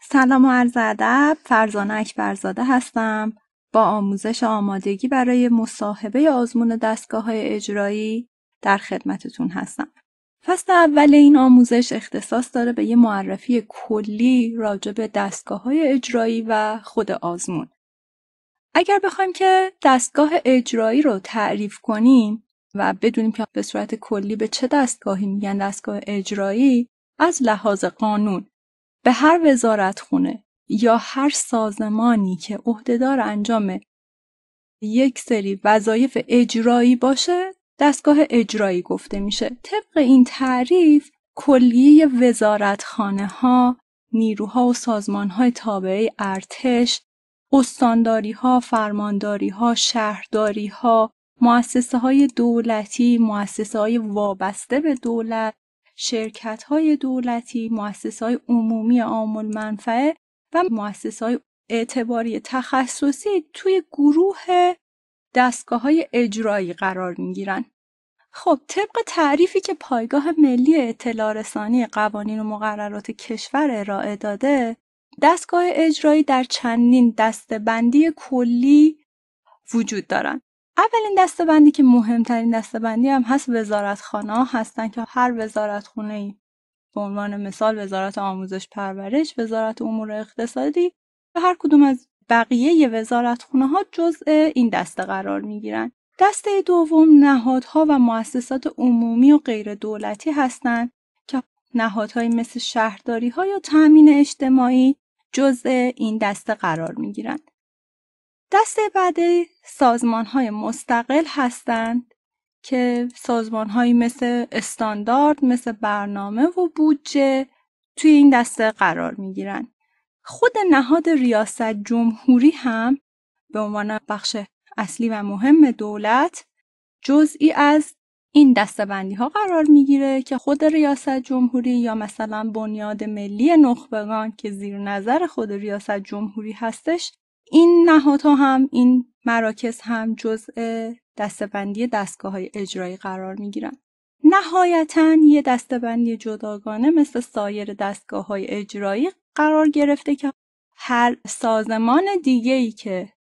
سلام و عرض ادب فرزانه اکبرزاده هستم با آموزش آمادگی برای مصاحبه آزمون دستگاه های اجرایی در خدمتتون هستم فصل اول این آموزش اختصاص داره به یه معرفی کلی راجع به دستگاه های اجرایی و خود آزمون اگر بخوایم که دستگاه اجرایی رو تعریف کنیم و بدونیم که به صورت کلی به چه دستگاهی میگن دستگاه اجرایی از لحاظ قانون به هر وزارتخونه یا هر سازمانی که عهدهدار انجام یک سری وظایف اجرایی باشه دستگاه اجرایی گفته میشه طبق این تعریف کلیه وزارتخانه ها نیروها و سازمان های تابعه ارتش استانداری ها فرمانداری ها شهرداری ها مؤسسه های دولتی مؤسسه های وابسته به دولت های دولتی، های عمومی عامل منفعه و های اعتباری تخصصی توی گروه دستگاه های اجرایی قرار می گیرن. خب طبق تعریفی که پایگاه ملی اطلاع رسانی قوانین و مقررات کشور ارائه داده دستگاه اجرایی در چندین دستبندی کلی وجود دارند اولین بندی که مهمترین دستبندی هم هست وزارت خانه هستن که هر خونه ای به عنوان مثال وزارت آموزش پرورش، وزارت امور اقتصادی و هر کدوم از بقیه وزارت خونه ها جزء این دسته قرار می گیرن. دسته دوم نهادها و مؤسسات عمومی و غیر دولتی هستند که نهادهایی مثل شهرداری ها یا تأمین اجتماعی جزء این دسته قرار می گیرند. دست بعدی سازمان های مستقل هستند که سازمان مثل استاندارد مثل برنامه و بودجه توی این دسته قرار می خود نهاد ریاست جمهوری هم به عنوان بخش اصلی و مهم دولت جزئی از این بندی ها قرار میگیره که خود ریاست جمهوری یا مثلا بنیاد ملی نخبگان که زیر نظر خود ریاست جمهوری هستش این نهادها هم این مراکز هم جزء دستبندی دستگاه های اجرایی قرار می گیرن. نهایتا یه دستبندی جداگانه مثل سایر دستگاه های اجرایی قرار گرفته که هر سازمان دیگه ای که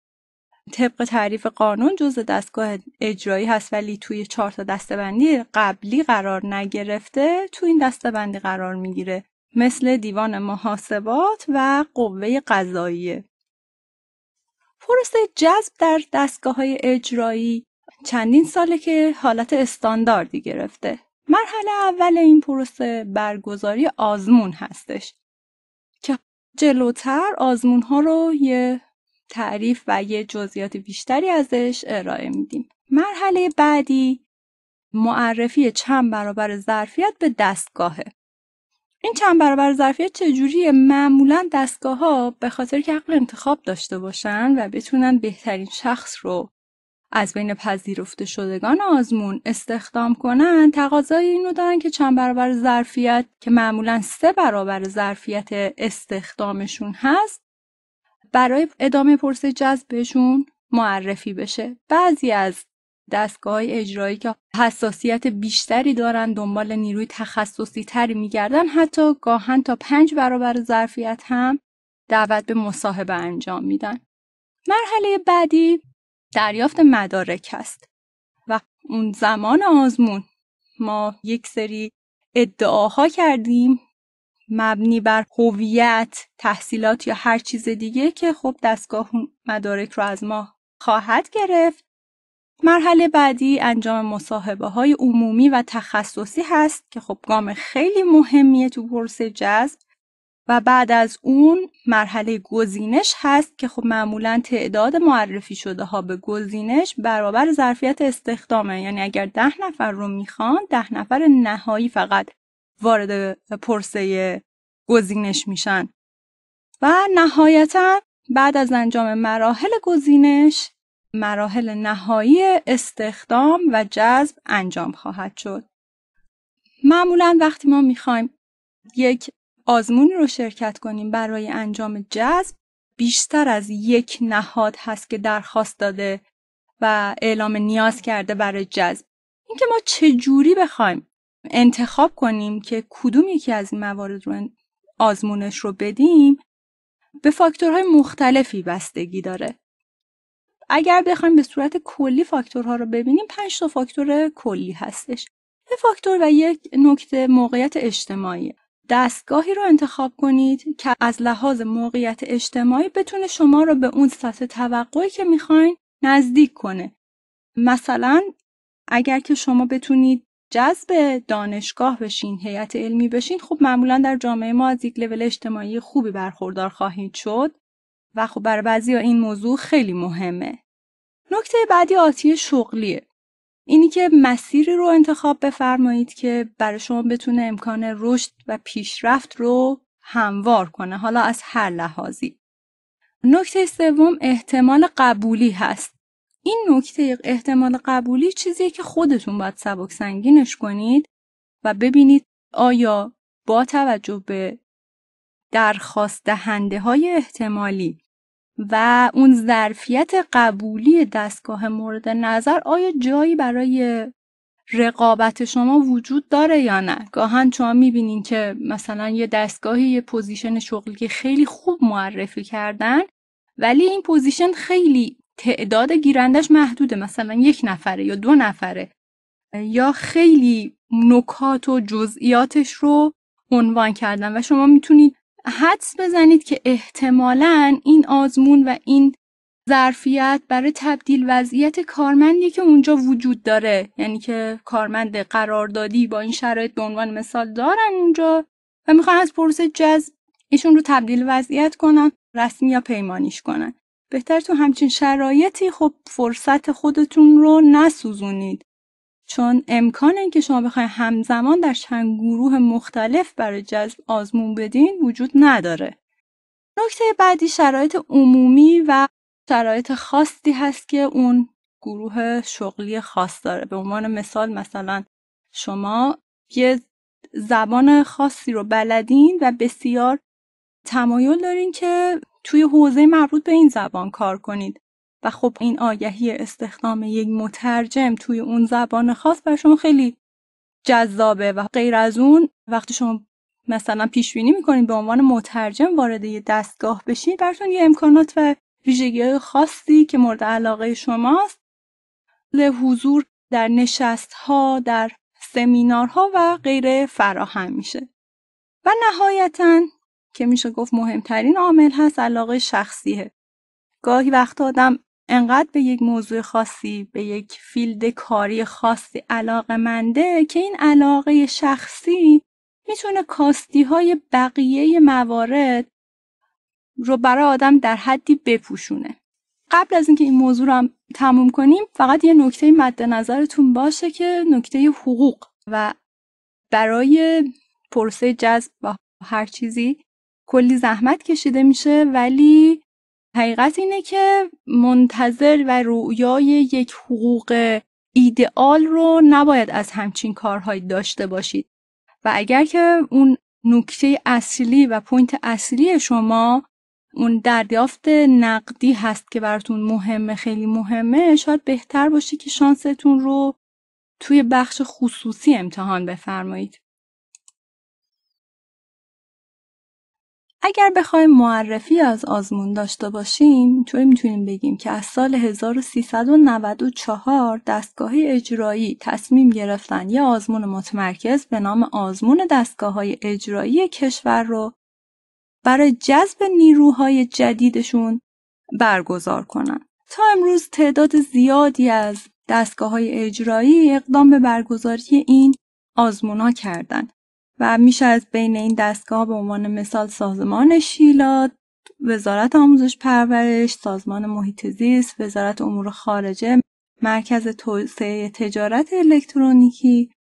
طبق تعریف قانون جزء دستگاه اجرایی هست ولی توی چهار تا دستبندی قبلی قرار نگرفته تو این دستبندی قرار میگیره مثل دیوان محاسبات و قوه قضاییه پروسه جذب در دستگاه های اجرایی چندین ساله که حالت استانداردی گرفته. مرحله اول این پروسه برگزاری آزمون هستش که جلوتر آزمون ها رو یه تعریف و یه جزئیات بیشتری ازش ارائه میدیم. مرحله بعدی معرفی چند برابر ظرفیت به دستگاهه. این چند برابر ظرفیت چجوریه معمولا دستگاه ها به خاطر که عقل انتخاب داشته باشن و بتونن بهترین شخص رو از بین پذیرفته شدگان آزمون استخدام کنن تقاضای این رو دارن که چند برابر ظرفیت که معمولا سه برابر ظرفیت استخدامشون هست برای ادامه پرسه جذبشون معرفی بشه بعضی از دستگاه اجرایی که حساسیت بیشتری دارن دنبال نیروی تخصصی تری میگردن حتی گاهن تا پنج برابر ظرفیت هم دعوت به مصاحبه انجام میدن مرحله بعدی دریافت مدارک است و اون زمان آزمون ما یک سری ادعاها کردیم مبنی بر هویت تحصیلات یا هر چیز دیگه که خب دستگاه مدارک رو از ما خواهد گرفت مرحله بعدی انجام مصاحبه های عمومی و تخصصی هست که خب گام خیلی مهمیه تو پروسه جذب و بعد از اون مرحله گزینش هست که خب معمولا تعداد معرفی شده ها به گزینش برابر ظرفیت استخدامه یعنی اگر ده نفر رو میخوان ده نفر نهایی فقط وارد پرسه گزینش میشن و نهایتا بعد از انجام مراحل گزینش مراحل نهایی استخدام و جذب انجام خواهد شد. معمولا وقتی ما میخوایم یک آزمونی رو شرکت کنیم برای انجام جذب بیشتر از یک نهاد هست که درخواست داده و اعلام نیاز کرده برای جذب اینکه ما چه جوری بخوایم انتخاب کنیم که کدوم یکی از این موارد رو آزمونش رو بدیم به فاکتورهای مختلفی بستگی داره اگر بخوایم به صورت کلی فاکتورها رو ببینیم پنج تا فاکتور کلی هستش یه فاکتور و یک نکته موقعیت اجتماعی دستگاهی رو انتخاب کنید که از لحاظ موقعیت اجتماعی بتونه شما رو به اون سطح توقعی که میخواین نزدیک کنه مثلا اگر که شما بتونید جذب دانشگاه بشین هیئت علمی بشین خب معمولا در جامعه ما از یک لول اجتماعی خوبی برخوردار خواهید شد و خب برای بعضی این موضوع خیلی مهمه. نکته بعدی آتی شغلیه. اینی که مسیری رو انتخاب بفرمایید که برای شما بتونه امکان رشد و پیشرفت رو هموار کنه حالا از هر لحاظی. نکته سوم احتمال قبولی هست. این نکته احتمال قبولی چیزیه که خودتون باید سبک سنگینش کنید و ببینید آیا با توجه به درخواست دهنده های احتمالی و اون ظرفیت قبولی دستگاه مورد نظر آیا جایی برای رقابت شما وجود داره یا نه گاهن شما میبینین که مثلا یه دستگاهی یه پوزیشن شغلی که خیلی خوب معرفی کردن ولی این پوزیشن خیلی تعداد گیرندش محدوده مثلا یک نفره یا دو نفره یا خیلی نکات و جزئیاتش رو عنوان کردن و شما میتونید حدس بزنید که احتمالا این آزمون و این ظرفیت برای تبدیل وضعیت کارمندی که اونجا وجود داره یعنی که کارمند قراردادی با این شرایط به عنوان مثال دارن اونجا و میخوان از پروسه جذب ایشون رو تبدیل وضعیت کنن رسمی یا پیمانیش کنن بهتر تو همچین شرایطی خب فرصت خودتون رو نسوزونید چون امکان اینکه شما بخواید همزمان در چند گروه مختلف برای جذب آزمون بدین وجود نداره نکته بعدی شرایط عمومی و شرایط خاصی هست که اون گروه شغلی خاص داره به عنوان مثال مثلا شما یه زبان خاصی رو بلدین و بسیار تمایل دارین که توی حوزه مربوط به این زبان کار کنید و خب این آگهی استخدام یک مترجم توی اون زبان خاص بر شما خیلی جذابه و غیر از اون وقتی شما مثلا پیش بینی میکنید به عنوان مترجم وارد یه دستگاه بشین براتون یه امکانات و ویژگی خاصی که مورد علاقه شماست حضور در نشست ها در سمینارها و غیره فراهم میشه و نهایتا که میشه گفت مهمترین عامل هست علاقه شخصیه گاهی وقت آدم انقدر به یک موضوع خاصی به یک فیلد کاری خاصی علاقه منده که این علاقه شخصی میتونه کاستی های بقیه موارد رو برای آدم در حدی بپوشونه قبل از اینکه این موضوع رو هم تموم کنیم فقط یه نکته مد نظرتون باشه که نکته حقوق و برای پروسه جذب و هر چیزی کلی زحمت کشیده میشه ولی حقیقت اینه که منتظر و رویای یک حقوق ایدئال رو نباید از همچین کارهایی داشته باشید و اگر که اون نکته اصلی و پوینت اصلی شما اون دریافت نقدی هست که براتون مهمه خیلی مهمه شاید بهتر باشه که شانستون رو توی بخش خصوصی امتحان بفرمایید اگر بخوایم معرفی از آزمون داشته باشیم اینطوری میتونیم بگیم که از سال 1394 دستگاه اجرایی تصمیم گرفتن یه آزمون متمرکز به نام آزمون دستگاه های اجرایی کشور رو برای جذب نیروهای جدیدشون برگزار کنن. تا امروز تعداد زیادی از دستگاه های اجرایی اقدام به برگزاری این آزمونا کردند کردن و میشه از بین این دستگاه به عنوان مثال سازمان شیلات، وزارت آموزش پرورش، سازمان محیط زیست، وزارت امور خارجه، مرکز توسعه تجارت الکترونیکی،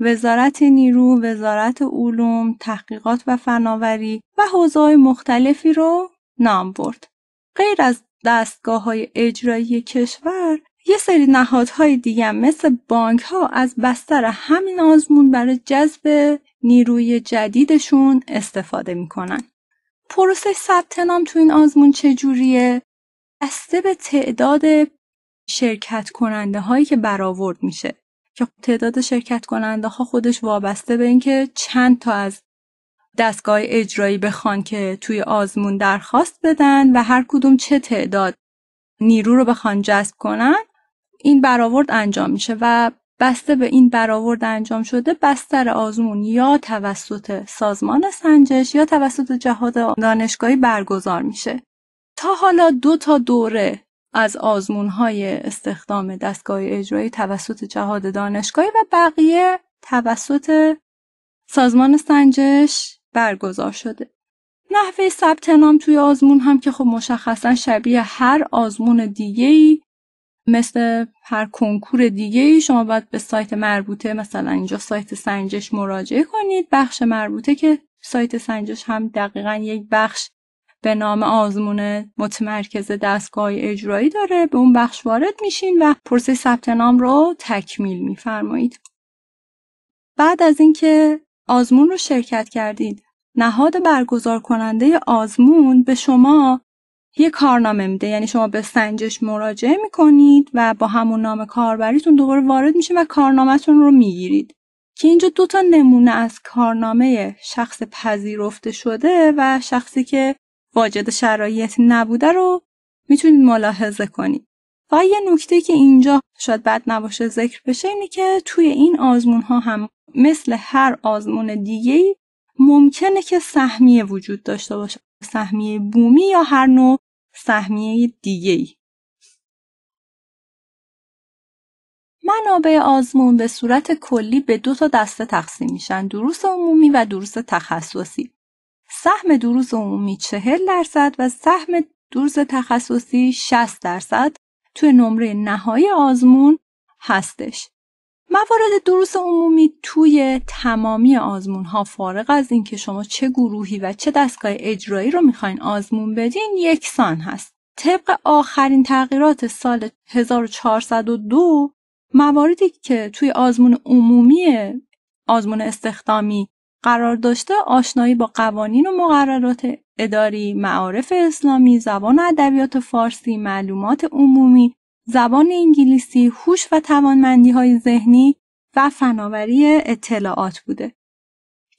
وزارت نیرو، وزارت علوم، تحقیقات و فناوری و حوزه‌های مختلفی رو نام برد. غیر از دستگاه های اجرایی کشور یه سری نهادهای دیگه مثل بانک ها از بستر همین آزمون برای جذب نیروی جدیدشون استفاده میکنن. پروسه ثبت نام تو این آزمون چجوریه؟ بسته به تعداد شرکت کننده هایی که برآورد میشه که خب تعداد شرکت کننده ها خودش وابسته به اینکه چند تا از دستگاه اجرایی بخوان که توی آزمون درخواست بدن و هر کدوم چه تعداد نیرو رو بخوان جذب کنن این برآورد انجام میشه و بسته به این برآورد انجام شده بستر آزمون یا توسط سازمان سنجش یا توسط جهاد دانشگاهی برگزار میشه تا حالا دو تا دوره از آزمون های استخدام دستگاه اجرایی توسط جهاد دانشگاهی و بقیه توسط سازمان سنجش برگزار شده. نحوه ثبت نام توی آزمون هم که خب مشخصا شبیه هر آزمون دیگه‌ای مثل هر کنکور دیگه ای شما باید به سایت مربوطه مثلا اینجا سایت سنجش مراجعه کنید بخش مربوطه که سایت سنجش هم دقیقا یک بخش به نام آزمون متمرکز دستگاه اجرایی داره به اون بخش وارد میشین و پرسه ثبت نام رو تکمیل میفرمایید بعد از اینکه آزمون رو شرکت کردید نهاد برگزار کننده آزمون به شما یه کارنامه میده یعنی شما به سنجش مراجعه میکنید و با همون نام کاربریتون دوباره وارد میشه و کارنامهتون رو میگیرید که اینجا دوتا نمونه از کارنامه شخص پذیرفته شده و شخصی که واجد شرایط نبوده رو میتونید ملاحظه کنید و یه نکته که اینجا شاید بد نباشه ذکر بشه اینه که توی این آزمون ها هم مثل هر آزمون دیگه ممکنه که سهمیه وجود داشته باشه سهمیه بومی یا هر نوع سهمیه دیگه ای. منابع آزمون به صورت کلی به دو تا دسته تقسیم میشن دروس عمومی و دروس تخصصی سهم دروس عمومی 40 درصد و سهم دروس تخصصی 60 درصد توی نمره نهایی آزمون هستش موارد دروس عمومی توی تمامی آزمون ها فارغ از اینکه شما چه گروهی و چه دستگاه اجرایی رو میخواین آزمون بدین یکسان هست. طبق آخرین تغییرات سال 1402 مواردی که توی آزمون عمومی آزمون استخدامی قرار داشته آشنایی با قوانین و مقررات اداری، معارف اسلامی، زبان و ادبیات فارسی، معلومات عمومی، زبان انگلیسی، هوش و های ذهنی و فناوری اطلاعات بوده.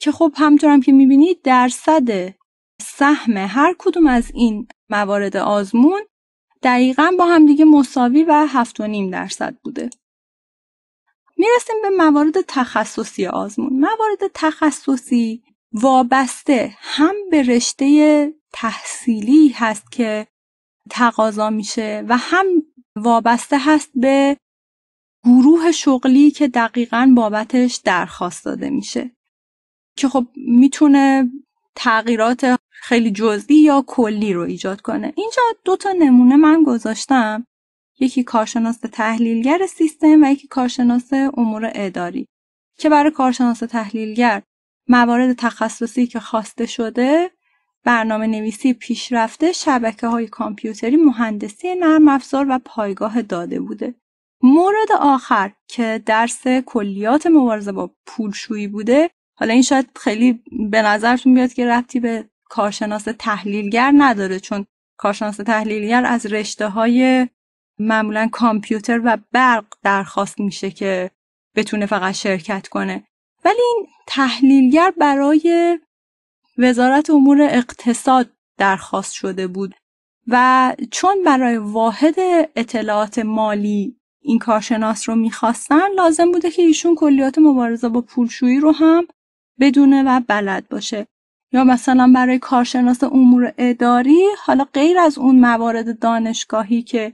که خب هم که میبینید درصد سهم هر کدوم از این موارد آزمون دقیقا با همدیگه مساوی و 7.5 درصد بوده. میرسیم به موارد تخصصی آزمون. موارد تخصصی وابسته هم به رشته تحصیلی هست که تقاضا میشه و هم وابسته هست به گروه شغلی که دقیقا بابتش درخواست داده میشه که خب میتونه تغییرات خیلی جزئی یا کلی رو ایجاد کنه اینجا دو تا نمونه من گذاشتم یکی کارشناس تحلیلگر سیستم و یکی کارشناس امور اداری که برای کارشناس تحلیلگر موارد تخصصی که خواسته شده برنامه نویسی پیشرفته، شبکه های کامپیوتری، مهندسی نرم افزار و پایگاه داده بوده. مورد آخر که درس کلیات مبارزه با پولشویی بوده حالا این شاید خیلی به نظرتون بیاد که ربطی به کارشناس تحلیلگر نداره چون کارشناس تحلیلگر از رشته های معمولا کامپیوتر و برق درخواست میشه که بتونه فقط شرکت کنه ولی این تحلیلگر برای وزارت امور اقتصاد درخواست شده بود و چون برای واحد اطلاعات مالی این کارشناس رو میخواستن لازم بوده که ایشون کلیات مبارزه با پولشویی رو هم بدونه و بلد باشه یا مثلا برای کارشناس امور اداری حالا غیر از اون موارد دانشگاهی که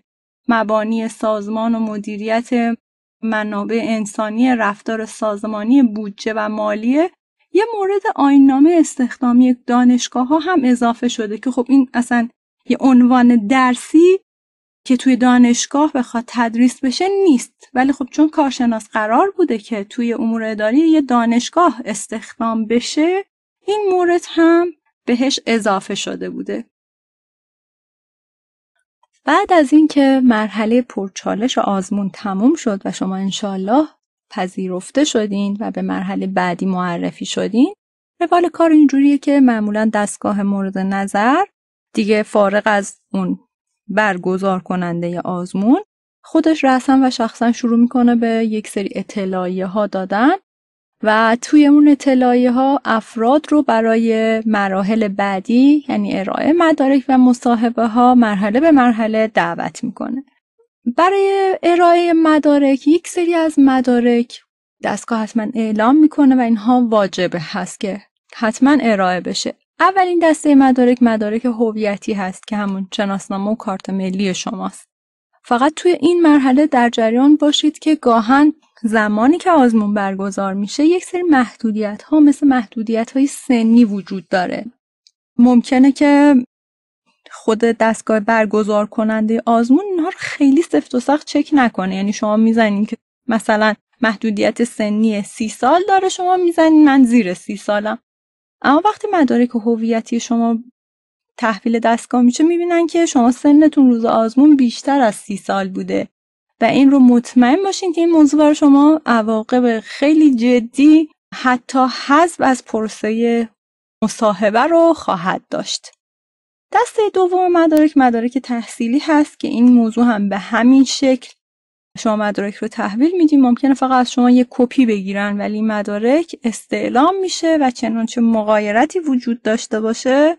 مبانی سازمان و مدیریت منابع انسانی رفتار سازمانی بودجه و مالیه یه مورد آیننامه استخدامی دانشگاه ها هم اضافه شده که خب این اصلا یه عنوان درسی که توی دانشگاه بخواد تدریس بشه نیست ولی خب چون کارشناس قرار بوده که توی امور اداری یه دانشگاه استخدام بشه این مورد هم بهش اضافه شده بوده بعد از اینکه مرحله پرچالش و آزمون تموم شد و شما انشالله پذیرفته شدین و به مرحله بعدی معرفی شدین روال کار اینجوریه که معمولا دستگاه مورد نظر دیگه فارغ از اون برگزار کننده آزمون خودش رسما و شخصا شروع میکنه به یک سری اطلاعیه ها دادن و توی اون اطلاعیه ها افراد رو برای مراحل بعدی یعنی ارائه مدارک و مصاحبه ها مرحله به مرحله دعوت میکنه برای ارائه مدارک یک سری از مدارک دستگاه حتما اعلام میکنه و اینها واجبه هست که حتما ارائه بشه اولین دسته مدارک مدارک هویتی هست که همون شناسنامه و کارت ملی شماست فقط توی این مرحله در جریان باشید که گاهن زمانی که آزمون برگزار میشه یک سری محدودیت ها مثل محدودیت های سنی وجود داره ممکنه که خود دستگاه برگزار کننده آزمون اینها رو خیلی سفت و سخت چک نکنه یعنی شما میزنین که مثلا محدودیت سنی سی سال داره شما میزنین من زیر سی سالم اما وقتی مدارک هویتی شما تحویل دستگاه میشه میبینن که شما سنتون روز آزمون بیشتر از سی سال بوده و این رو مطمئن باشین که این موضوع برای شما عواقب خیلی جدی حتی حذف از پروسه مصاحبه رو خواهد داشت. دسته دوم مدارک مدارک تحصیلی هست که این موضوع هم به همین شکل شما مدارک رو تحویل میدیم ممکنه فقط از شما یک کپی بگیرن ولی مدارک استعلام میشه و چنانچه مقایرتی وجود داشته باشه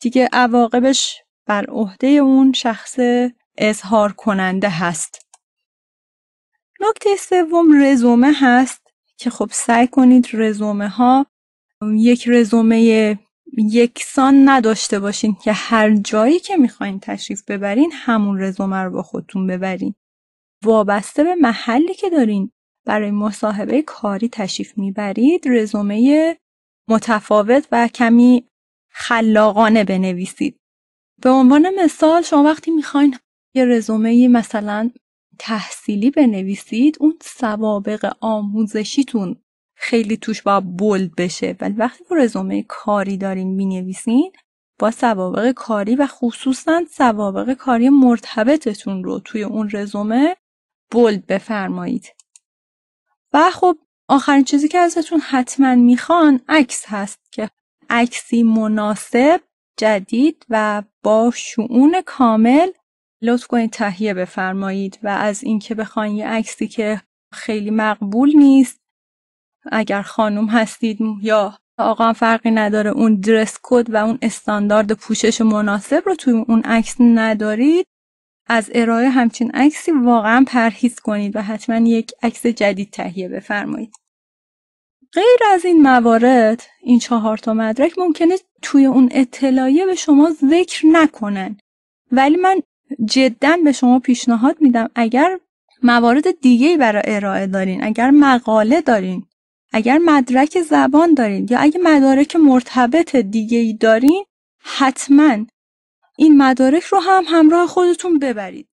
دیگه عواقبش بر عهده اون شخص اظهار کننده هست نکته سوم رزومه هست که خب سعی کنید رزومه ها یک رزومه یکسان نداشته باشین که هر جایی که میخواین تشریف ببرین همون رزومه رو با خودتون ببرین وابسته به محلی که دارین برای مصاحبه کاری تشریف میبرید رزومه متفاوت و کمی خلاقانه بنویسید به عنوان مثال شما وقتی میخواین یه رزومه مثلا تحصیلی بنویسید اون سوابق آموزشیتون خیلی توش با بولد بشه ولی وقتی که رزومه کاری دارین مینویسین با سوابق کاری و خصوصا سوابق کاری مرتبطتون رو توی اون رزومه بولد بفرمایید و خب آخرین چیزی که ازتون حتما میخوان عکس هست که عکسی مناسب جدید و با شعون کامل لطف کنید تهیه بفرمایید و از اینکه بخواین یه عکسی که خیلی مقبول نیست اگر خانم هستید یا آقا هم فرقی نداره اون درس کد و اون استاندارد پوشش مناسب رو توی اون عکس ندارید از ارائه همچین عکسی واقعا پرهیز کنید و حتما یک عکس جدید تهیه بفرمایید غیر از این موارد این چهار تا مدرک ممکنه توی اون اطلاعیه به شما ذکر نکنن ولی من جدا به شما پیشنهاد میدم اگر موارد دیگه برای ارائه دارین اگر مقاله دارین اگر مدرک زبان دارین یا اگه مدارک مرتبط دیگه ای دارین حتما این مدارک رو هم همراه خودتون ببرید